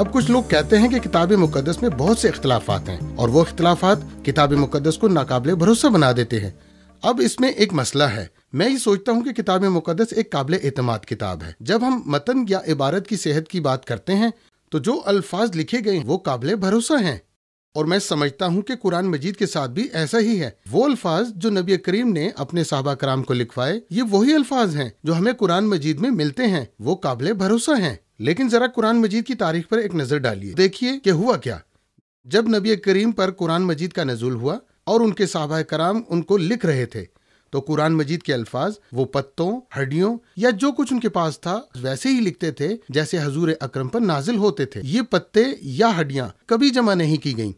अब कुछ लोग कहते हैं कि किताब मुकदस में बहुत से इख्तलाफात हैं और वो अख्तलाफात किताब मुकदस को नाकाबले भरोसा बना देते हैं अब इसमें एक मसला है मैं ये सोचता हूँ कि किताब मुकदस एक काबिल एतम किताब है जब हम मतन या इबारत की सेहत की बात करते हैं तो जो अल्फाज लिखे गए वो काबिल भरोसा हैं और मैं समझता हूँ कि कुरान मजीद के साथ भी ऐसा ही है वो अल्फाज जो नबी करीम ने अपने साहबा कराम को लिखवाए ये वही अल्फाज हैं जो हमें कुरान मजीद में मिलते हैं वो काबिल भरोसा हैं लेकिन जरा कुरान मजीद की तारीख पर एक नजर डालिए देखिए कि हुआ क्या जब नबी करीम पर कुरान मजीद का नजूल हुआ और उनके साहबा कराम उनको लिख रहे थे तो कुरान मजीद के अल्फाज वो पत्तों हड्डियों या जो कुछ उनके पास था वैसे ही लिखते थे जैसे हजूर अक्रम पर नाजिल होते थे ये पत्ते या हड्डियां कभी जमा नहीं की गईं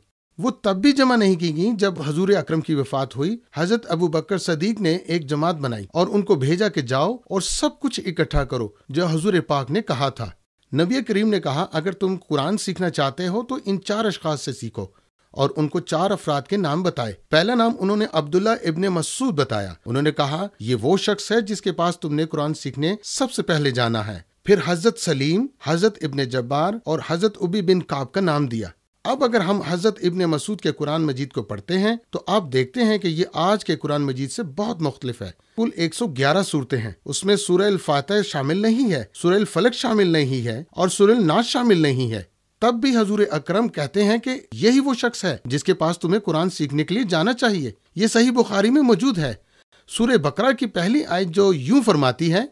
वो तब भी जमा नहीं की गई जब हजूर अक्रम की वफात हुई हजरत अबू बकर सदीक ने एक जमात बनाई और उनको भेजा के जाओ और सब कुछ इकट्ठा करो जो हजूर पाक ने कहा था नबी करीम ने कहा अगर तुम कुरान सीखना चाहते हो तो इन चार अशखाज से सीखो और उनको चार अफराद के नाम बताए पहला नाम उन्होंने अब्दुल्ला इब्ने मसूद बताया उन्होंने कहा ये वो शख्स है जिसके पास तुमने कुरान सीखने सबसे पहले जाना है फिर हजरत सलीम हजरत इब्ने जब्बार और हजरत उबी बिन काब का नाम दिया अब अगर हम हज़रत इबन मसूद के कुरान मजीद को पढ़ते हैं तो आप देखते हैं कि ये आज के कुरान मजीद से बहुत मुख्तलिफ है कुल 111 सूरतें हैं उसमें सुरैल फातह शामिल नहीं है सुरैल फलक शामिल नहीं है और सुरैल नाच शामिल नहीं है तब भी हजूर अक्रम कहते हैं कि यही वो शख्स है जिसके पास तुम्हें कुरान सीखने के लिए जाना चाहिए ये सही बुखारी में मौजूद है सूर्य बकरा की पहली आयत जो यूं फरमाती है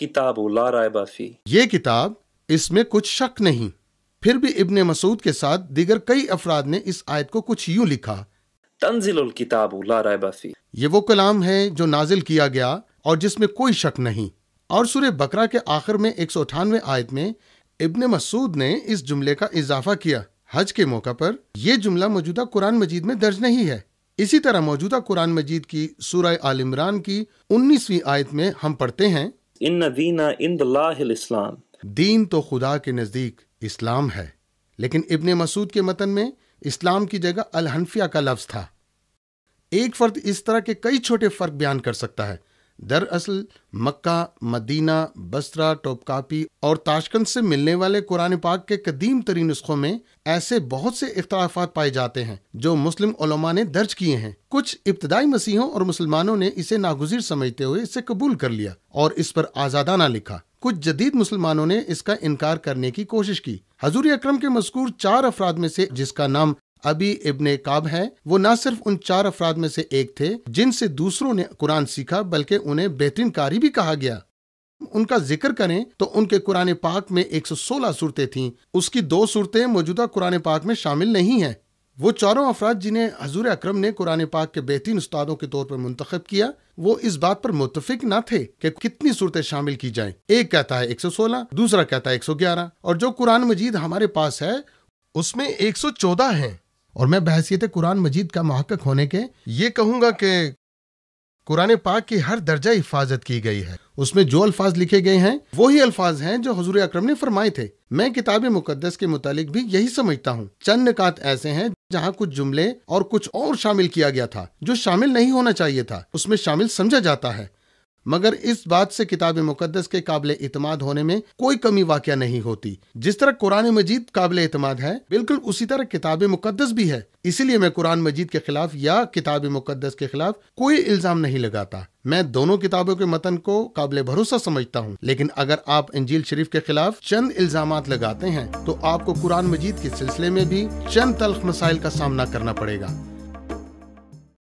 किताब ये किताब इसमें कुछ शक नहीं फिर भी इब्ने मसूद के साथ दिगर कई अफराद ने इस आयत को कुछ यूं लिखा तंजिल ये वो कलाम है जो नाजिल किया गया और जिसमें कोई शक नहीं और सुरे बकरा के आखिर में एक आयत में इबन मसूद ने इस जुमले का इजाफा किया हज के मौका पर यह जुमला मौजूदा कुरान मजीद में दर्ज नहीं है इसी तरह मौजूदा कुरान मजीद की सूर्य आल इमरान की उन्नीसवी आयत में हम पढ़ते हैं इन दीन तो खुदा के नजदीक इस्लाम है लेकिन इब्ने मसूद के मतन में इस्लाम की जगह अल हनफिया का लफ्ज़ था एक फ़र्द इस तरह के कई छोटे फ़र्क बयान कर सकता है दरअसल मक्का मदीना बसरा टोपकापी और ताशकंद से मिलने वाले कुरान पाक के कदीम तरीन नुस्खों में ऐसे बहुत से इख्तलाफात पाए जाते हैं जो मुस्लिम ओलमा ने दर्ज किए हैं कुछ इब्तदाई मसीहों और मुसलमानों ने इसे नागुजीर समझते हुए इसे कबूल कर लिया और इस पर आज़ादाना लिखा कुछ जदीद मुसलमानों ने इसका इनकार करने की कोशिश की हजूरी अक्रम के मजकूर चार अफराद में से जिसका नाम अबी इबन काब है वो न सिर्फ उन चार अफराद में से एक थे जिनसे दूसरों ने कुरान सीखा बल्कि उन्हें बेहतरीन कारी भी कहा गया उनका जिक्र करें तो उनके कुरान पाक में 116 सूरतें थीं उसकी दो सूरतें मौजूदा कुरान पाक में शामिल नहीं हैं वो चारों अफराद जिन्हें हजूर अक्रम ने कुरान पाक के बेहतरीन उस्तादों के तौर पर मुंतखब किया वो इस बात पर मुतफिक न थे कि कितनी सूरतें शामिल की जाएं। एक कहता है 116, दूसरा कहता है 111 और जो कुरान मजीद हमारे पास है उसमें 114 हैं और मैं बहसीत कुरान मजीद का महक होने के ये कहूंगा कि कुरान पाक की हर दर्जा हिफाजत की गई है उसमें जो अल्फाज लिखे गए हैं वही अल्फाज हैं जो हजूर अक्रम ने फरमाए थे मैं किताब मुकदस के मुतालिक भी यही समझता हूँ चंद निकात ऐसे हैं जहां कुछ जुमले और कुछ और शामिल किया गया था जो शामिल नहीं होना चाहिए था उसमें शामिल समझा जाता है मगर इस बात से किताब मुकदस के काबिल इतमाद होने में कोई कमी वाक़ नहीं होती जिस तरह कुरान मजीद काबिल इतमाद है बिल्कुल उसी तरह किताब मुकदस भी है इसीलिए मैं कुरान मजीद के खिलाफ या किताब मुकदस के खिलाफ कोई इल्जाम नहीं लगाता मैं दोनों किताबों के मतन को काबिल भरोसा समझता हूँ लेकिन अगर आप इंजील शरीफ के खिलाफ चंद इल्जाम लगाते हैं तो आपको कुरान मजीद के सिलसिले में भी चंद तल्ख मसाइल का सामना करना पड़ेगा